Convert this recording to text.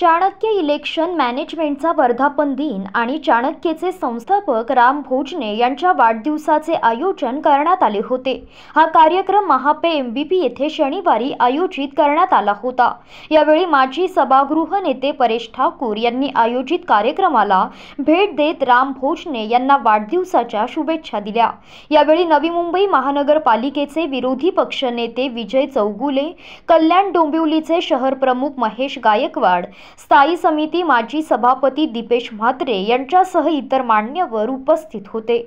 Chanakya election मॅनेजमेंटचा वर्धापन दिन आणि चाणक्यचे संस्थापक राम भोजने यांच्या वाढदिवसाचे आयोजन करण्यात आले होते हा कार्यक्रम महापे एम बी पी येथे शनिवारी आयोजित करण्यात आला होता यावेळी माजी सभागृह नेते परेश ठाकूर यांनी आयोजित कार्यक्रमाला भेट देत राम भोजने यांना वाढदिवसाच्या शुभेच्छा दिल्या यावेळी नवी मुंबई महानगरपालिकेचे विरोधी पक्षनेते विजय चौगुले कल्याण डोंबिवलीचे शहर प्रमुख महेश गायकवाड स्थायी समिती माजी सभापती दीपेश म्हात्रे यांच्यासह इतर मान्यवर उपस्थित होते